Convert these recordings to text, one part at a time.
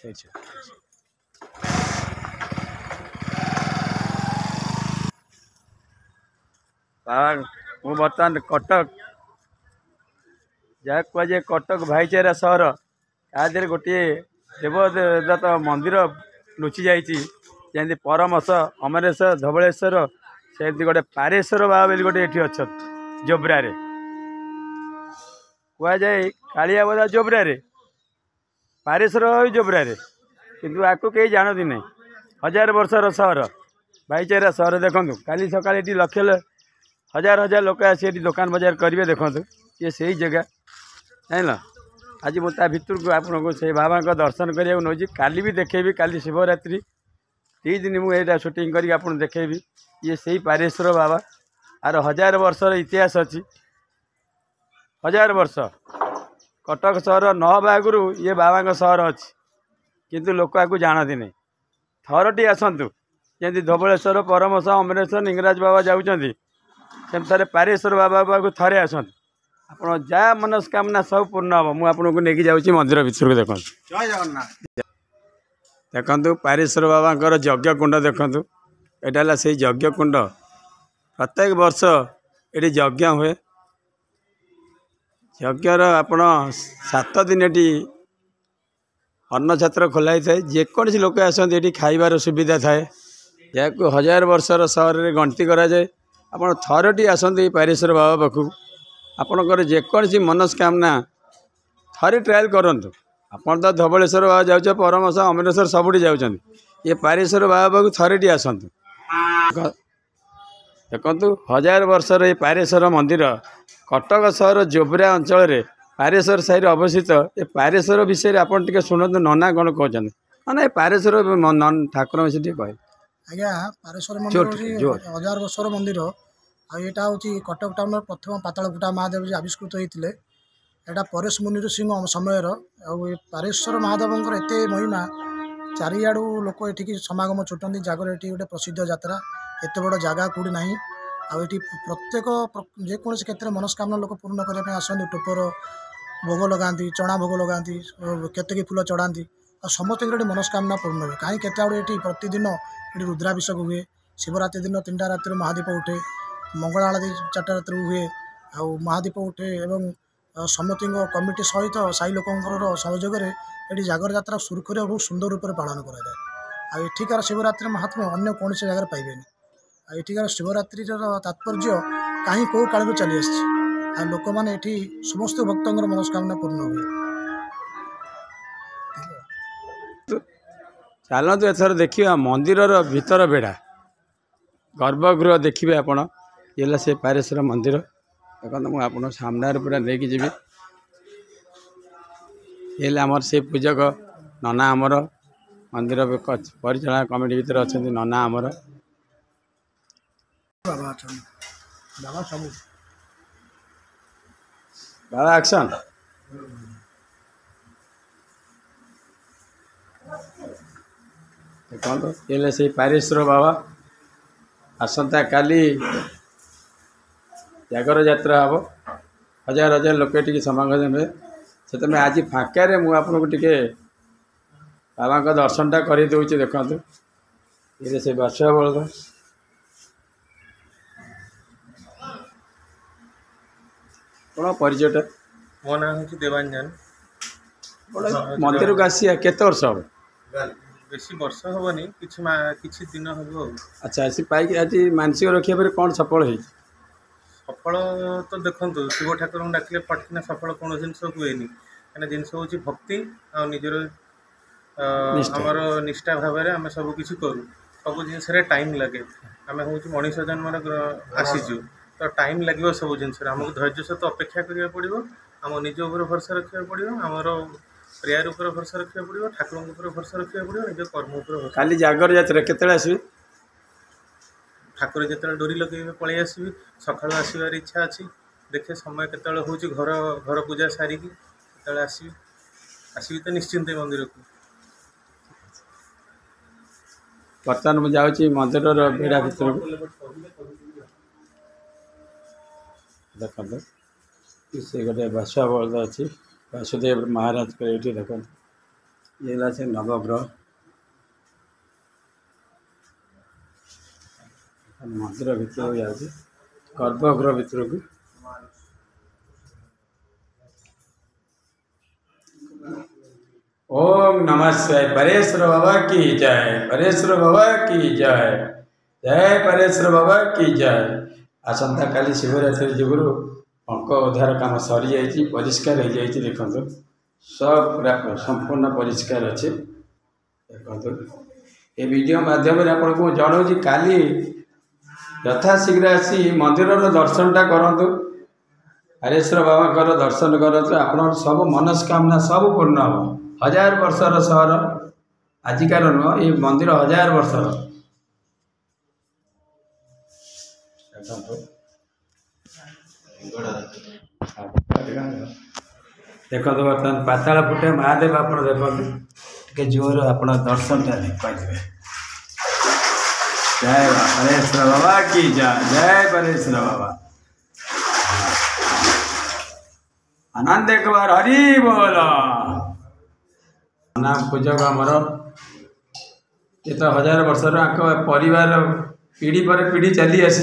Хэч. ବା ମୁଁ ବର୍ତ୍ତମାନ କଟକ ଯାହାକୁ କୁହାଯାଏ କଟକ ଭାଇଚାରା ସହର ତା ଦେହରେ ଗୋଟିଏ ଦେବଦତ୍ତ ମନ୍ଦିର ଲୁଚି ଯାଇଛି ଯେମିତି ପରମସ ଅମରେଶ୍ୱର ଧବଳେଶ୍ୱର ସେମିତି ଗୋଟେ ପାରେଶ୍ୱର ବାବା ବୋଲି ଗୋଟେ ଏଠି ଅଛନ୍ତି ଜୋବ୍ରାରେ କୁହାଯାଏ କାଳିଆ ବଜା ଜୋବ୍ରାରେ पारिस रु जोब्रा कि यु केही जाँति नै हजार वर्ष र सहर भाईचारा सहर देख्नु कालि सकाले लक्ष हजार हजार लोक आठ दोकान बजार गरे देख्नु यही जग्गा होइन आज महाभित्र बाबा बाबाको दर्शन गरेको कालि देखै कालिम्पो शिवरात्रि दुई दिन मैा सुटिङ गरिक आउनु देखेबि ये पारिस र बाबा आर हजार वर्ष र इतिहास अचि हजार वर्ष कटक सहर ये बाबा अस्ति लोक यहाँ जाँति नै थरटी आसन्तु ध धुवलेश्वर परमश अमरेश्वर इङराज बाबा पारेश्वर बाबा थरे आस मनस्कु पूर्ण हे म आपि मन्दिरभित्र जय जगन्नाथ देख्नु पारेश्वर बाबा यज्ञकुण्ड देख्नु एटा यज्ञ कुंड प्रत्येक वर्ष यी यज्ञ हे ଯଜ୍ଞର ଆପଣ ସାତ ଦିନଟି ଅନ୍ନଛାତ୍ର ଖୋଲାଇଥାଏ ଯେକୌଣସି ଲୋକ ଆସନ୍ତି ଏଠି ଖାଇବାର ସୁବିଧା ଥାଏ ଯାହାକୁ ହଜାର ବର୍ଷର ସହରରେ ଗଣତି କରାଯାଏ ଆପଣ ଥରେଟି ଆସନ୍ତି ପାରିଶ୍ୱର ବାବା ପାଖକୁ ଆପଣଙ୍କର ଯେକୌଣସି ମନସ୍କାମନା ଥରେ ଟ୍ରାଏଲ୍ କରନ୍ତୁ ଆପଣ ତ ଧବଳେଶ୍ୱର ବାବା ଯାଉଛ ପରମଶ ଅମରେଶ୍ୱର ସବୁଠି ଯାଉଛନ୍ତି ଏ ପାରିଶ୍ୱର ବାବା ପାଖକୁ ଥରେଟି ଆସନ୍ତୁ ଦେଖନ୍ତୁ ହଜାର ବର୍ଷର ଏ ପାରେଶ୍ୱର ମନ୍ଦିର କଟକ ସହର ଜୋବ୍ରା ଅଞ୍ଚଳରେ ପାରେଶ୍ୱର ସାହିରେ ଅବସ୍ଥିତ ଏ ପାରେଶ୍ୱର ବିଷୟରେ ଆପଣ ଟିକେ ଶୁଣନ୍ତୁ ନନା କ'ଣ କହୁଛନ୍ତି ନା ଏ ପାରେଶ୍ୱର ଠାକୁର ବିଷୟରେ ଟିକେ କହିବେ ଆଜ୍ଞା ପାରେଶ୍ୱର ହଜାର ବର୍ଷର ମନ୍ଦିର ଆଉ ଏଇଟା ହେଉଛି କଟକ ଟାଉନର ପ୍ରଥମ ପାତାଳକୁଟା ମହାଦେବଜୀ ଆବିଷ୍କୃତ ହୋଇଥିଲେ ଏଇଟା ପରେଶ ମୁନିରୁ ସିଂହ ସମୟର ଆଉ ଏ ପାରେଶ୍ୱର ମହାଦେବଙ୍କର ଏତେ ମହିମା ଚାରିଆଡ଼ୁ ଲୋକ ଏଠିକି ସମାଗମ ଛୁଟନ୍ତି ଜାଗର ଏଠି ଗୋଟେ ପ୍ରସିଦ୍ଧ ଯାତ୍ରା এত বড় জায়গা কোটি না ଆଉ ଏଠି ପ୍ରତ୍ୟେକ ଯେକୌଣସି କ୍ଷେତ୍ରରେ ମନସ୍କାମନା ଲୋକ ପୂର୍ଣ୍ଣ କରିବା ପାଇଁ ଆସନ୍ତି ଟୋପର ଭୋଗ ଲଗାନ୍ତି ଚଣା ଭୋଗ ଲଗାନ୍ତି କେତେକି ଫୁଲ ଚଢ଼ାନ୍ତି ଆଉ ସମସ୍ତଙ୍କର ଏଠି ମନସ୍କାମନା ପୂର୍ଣ୍ଣ ହୁଏ କାହିଁ କେତେ ଆଡ଼ୁ ଏଠି ପ୍ରତିଦିନ ଏଠି ରୁଦ୍ରାଭିଷେକ ହୁଏ ଶିବରାତ୍ରି ଦିନ ତିନିଟା ରାତିରୁ ମହାଦୀପ ଉଠେ ମଙ୍ଗଳ ଆଳତି ଚାରିଟା ରାତିରୁ ହୁଏ ଆଉ ମହାଦୀପ ଉଠେ ଏବଂ ସମସ୍ତଙ୍କ କମିଟି ସହିତ ସାହି ଲୋକଙ୍କର ସହଯୋଗରେ ଏଠି ଜାଗର ଯାତ୍ରା ସୁରୁଖୁରୁରେ ବହୁତ ସୁନ୍ଦର ରୂପରେ ପାଳନ କରାଯାଏ ଆଉ ଏଠିକାର ଶିବରାତ୍ରି ମହାତ୍ମ୍ୟ ଅନ୍ୟ କୌଣସି ଜାଗାରେ ପାଇବେନି ଏଠିକାର ଶିବରାତ୍ରିର ତାତ୍ପର୍ଯ୍ୟ କାହିଁ କେଉଁ କାଳରୁ ଚାଲିଆସିଛି ଆଉ ଲୋକମାନେ ଏଠି ସମସ୍ତ ଭକ୍ତଙ୍କର ମନସ୍କାମନା ପୂର୍ଣ୍ଣ ହୁଏ ଚାଲନ୍ତୁ ଏଥର ଦେଖିବା ମନ୍ଦିରର ଭିତର ବେଢ଼ା ଗର୍ଭଗୃହ ଦେଖିବେ ଆପଣ ହେଲା ସେ ପାରେଶ୍ୱର ମନ୍ଦିର ଦେଖନ୍ତୁ ମୁଁ ଆପଣଙ୍କ ସାମ୍ନାରେ ପୁରା ନେଇକି ଯିବି ହେଲେ ଆମର ସେ ପୂଜକ ନନା ଆମର ମନ୍ଦିର ପରିଚାଳନା କମିଟି ଭିତରେ ଅଛନ୍ତି ନନା ଆମର ప్రభాచం దాదా సబు దాదా యాక్షన్ ଦେଖନ୍ତୁ ହେଲେ ସେଇ ପାରିଶ୍ର ବାବା ଆସନ୍ତାକାଲି ଜାଗର ଯାତ୍ରା ହେବ ହଜାର ହଜାର ଲୋକ ଟିକେ ସମାଗମ ହେବେ ସେଥିପାଇଁ ଆଜି ଫାଙ୍କାରେ ମୁଁ ଆପଣଙ୍କୁ ଟିକେ ବାବାଙ୍କ ଦର୍ଶନଟା କରିଦେଉଛି ଦେଖନ୍ତୁ ଇରେ ସେ ବର୍ଷ ବଳଦ କଣ ପରିଚୟଟା ମୋ ନାଁ ହେଉଛି ଦେବାଞ୍ଜନ ଗୋଟେ ମନ୍ଦିରକୁ ଆସିବା କେତେ ବର୍ଷ ହେବ ବେଶୀ ବର୍ଷ ହେବନି କିଛି କିଛି ଦିନ ହେବ ଆଉ ଆଚ୍ଛା ଆସି ପାଇକି ଆଜି ମାନସିକ ରଖିବା ପରେ କ'ଣ ସଫଳ ହେଇଛି ସଫଳ ତ ଦେଖନ୍ତୁ ଶିବ ଠାକୁରଙ୍କୁ ଡାକିଲେ ଫଟକିନା ସଫଳ କୌଣସି ଜିନିଷ ହୁଏନି କାହିଁକିନା ଜିନିଷ ହେଉଛି ଭକ୍ତି ଆଉ ନିଜର ଆମର ନିଷ୍ଠା ଭାବରେ ଆମେ ସବୁ କିଛି କରୁ ସବୁ ଜିନିଷରେ ଟାଇମ୍ ଲାଗେ ଆମେ ହେଉଛି ମଣିଷ ଜନ୍ମରେ ଆସିଛୁ ତ ଟାଇମ୍ ଲାଗିବ ସବୁ ଜିନିଷରେ ଆମକୁ ଧୈର୍ଯ୍ୟ ସହିତ ଅପେକ୍ଷା କରିବାକୁ ପଡ଼ିବ ଆମ ନିଜ ଉପରେ ଭରସା ରଖିବାକୁ ପଡ଼ିବ ଆମର ପ୍ରେୟାର ଉପରେ ଭରସା ରଖିବାକୁ ପଡ଼ିବ ଠାକୁରଙ୍କ ଉପରେ ଭରସା ରଖିବାକୁ ପଡ଼ିବ ନିଜ କର୍ମ ଉପରେ କାଲି ଜାଗର ଯାତ୍ରା କେତେବେଳେ ଆସିବେ ଠାକୁର ଯେତେବେଳେ ଡୋରି ଲଗେଇବେ ପଳେଇ ଆସିବି ସକାଳୁ ଆସିବାର ଇଚ୍ଛା ଅଛି ଦେଖେ ସମୟ କେତେବେଳେ ହେଉଛି ଘର ଘର ପୂଜା ସାରିକି କେତେବେଳେ ଆସିବି ଆସିବି ତ ନିଶ୍ଚିନ୍ତ ମନ୍ଦିରକୁ ବର୍ତ୍ତମାନ ମୁଁ ଯାଉଛି ମନ୍ଦିରର ବେଡ଼ା ଭିତରକୁ देखते से गोटे बासुआ बल्द अच्छी वासुदेव महाराज को ये देखते ये नवग्रह मंदिर भितर गर्भग्रह भर को ओम नमस्कार परेश्वर बाबा की जय परेश्वर बाबा की जय जय परेश्वर बाबा की जय ଆସନ୍ତାକାଲି ଶିବରାତ୍ରି ଯୁଗରୁ ଅଙ୍କ ଉଦ୍ଧାର କାମ ସରିଯାଇଛି ପରିଷ୍କାର ହେଇଯାଇଛି ଦେଖନ୍ତୁ ସବ୍ ପୁରା ସମ୍ପୂର୍ଣ୍ଣ ପରିଷ୍କାର ଅଛି ଦେଖନ୍ତୁ ଏ ଭିଡ଼ିଓ ମାଧ୍ୟମରେ ଆପଣଙ୍କୁ ଜଣାଉଛି କାଲି ଯଥାଶୀଘ୍ର ଆସି ମନ୍ଦିରର ଦର୍ଶନଟା କରନ୍ତୁ ହରେଶ୍ୱର ବାବାଙ୍କର ଦର୍ଶନ କରନ୍ତୁ ଆପଣଙ୍କର ସବୁ ମନସ୍କାମନା ସବୁ ପୂର୍ଣ୍ଣ ହେବ ହଜାର ବର୍ଷର ସହର ଆଜିକାର ନୁହଁ ଏ ମନ୍ଦିର ହଜାର ବର୍ଷର ଦେଖନ୍ତୁ ବର୍ତ୍ତମାନ ପାତାଳ ଫୁଟେ ମହାଦେବ ଆପଣ ଦେଖନ୍ତୁ ଟିକେ ଜୋର ଆପଣ ଦର୍ଶନଟା କହିଦେବେ ଜୟ ପରେଶ୍ୱର ବାବା କି ଜୟ ପରେଶ୍ୱର ବାବା ଆନନ୍ଦ କୁମାର ହରି ବୋଲ ନାମ ପୂଜକ ଆମର ଏ ତ ହଜାର ବର୍ଷର ଆଙ୍କ ପରିବାର पीढ़ी पर पीढ़ी चली आसी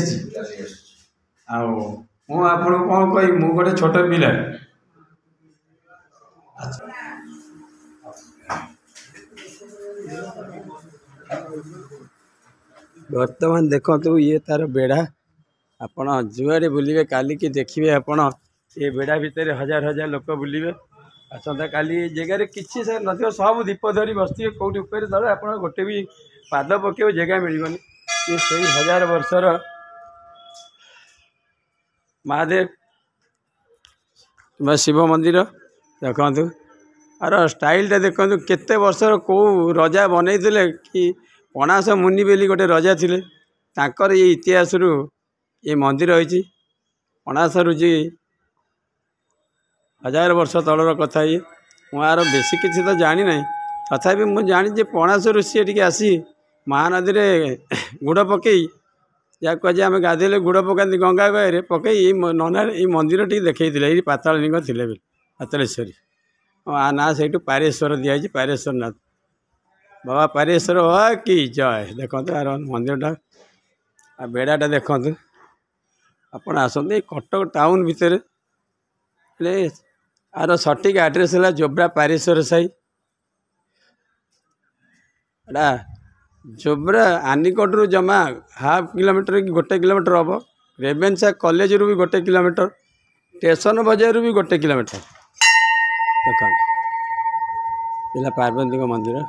आपन कौन कह छोट पा बर्तमान देखु ये तार बेड़ा आपण जुआरे बुलवे कल देखिए आप बेड़ा भितर हजार हजार लोक बुलवे आसंता का जगार किसी सब दीप धरी बस कौटी उपये दल आप गोटे भी पाद पक जगह मिलवनी ସେ ସେଇ ହଜାର ବର୍ଷର ମହାଦେବ କିମ୍ବା ଶିବ ମନ୍ଦିର ଦେଖନ୍ତୁ ଆର ଷ୍ଟାଇଲ୍ଟା ଦେଖନ୍ତୁ କେତେ ବର୍ଷର କେଉଁ ରଜା ବନେଇଥିଲେ କି ପଣାସ ମୁନି ବୋଲି ଗୋଟେ ରଜା ଥିଲେ ତାଙ୍କର ଏଇ ଇତିହାସରୁ ଏ ମନ୍ଦିର ହୋଇଛି ପଣାସ ଯିଏ ହଜାର ବର୍ଷ ତଳର କଥା ଇଏ ମୁଁ ଆର ବେଶୀ କିଛି ତ ଜାଣିନାହିଁ ତଥାପି ମୁଁ ଜାଣିଛି ପଣାସ ସିଏ ଟିକେ ଆସି ମହାନଦୀରେ ଗୁଡ଼ ପକାଇ ଯାହାକୁ କୁହାଯାଏ ଆମେ ଗାଧୋଇଲେ ଗୁଡ଼ ପକାନ୍ତି ଗଙ୍ଗା ଗୟରେ ପକାଇ ଏଇ ନନାରେ ଏଇ ମନ୍ଦିରଟିକି ଦେଖାଇଥିଲେ ଏଇଠି ପାତାଳଲିଙ୍ଗ ଥିଲେ ବୋଲି ପାତାଳେଶ୍ୱରୀ ଆ ନାଁ ସେଇଠୁ ପାରେଶ୍ୱର ଦିଆହେଇଛି ନାଥ ବାବା ପାରେଶ୍ୱର କି ଜୟ ଦେଖନ୍ତୁ ଆର ମନ୍ଦିରଟା ଆଉ ବେଡ଼ାଟା ଦେଖନ୍ତୁ ଆପଣ ଆସନ୍ତୁ ଏଇ କଟକ ଟାଉନ୍ ଭିତରେ ହେଲେ ଆର ସଠିକ୍ ଆଡ୍ରେସ୍ ହେଲା ଜୋବ୍ରା ପାରେଶ୍ୱର ସାହି ଏଇଟା ଯୋବ୍ରା ଆନିକଟରୁ ଜମା ହାଫ୍ କିଲୋମିଟର କି ଗୋଟେ କିଲୋମିଟର ହେବ ରେଭେନ୍ସା କଲେଜରୁ ବି ଗୋଟେ କିଲୋମିଟର ଷ୍ଟେସନ ବଜାରରୁ ବି ଗୋଟେ କିଲୋମିଟର ଦେଖନ୍ତୁ ପିଲା ପାର୍ବତୀଙ୍କ ମନ୍ଦିର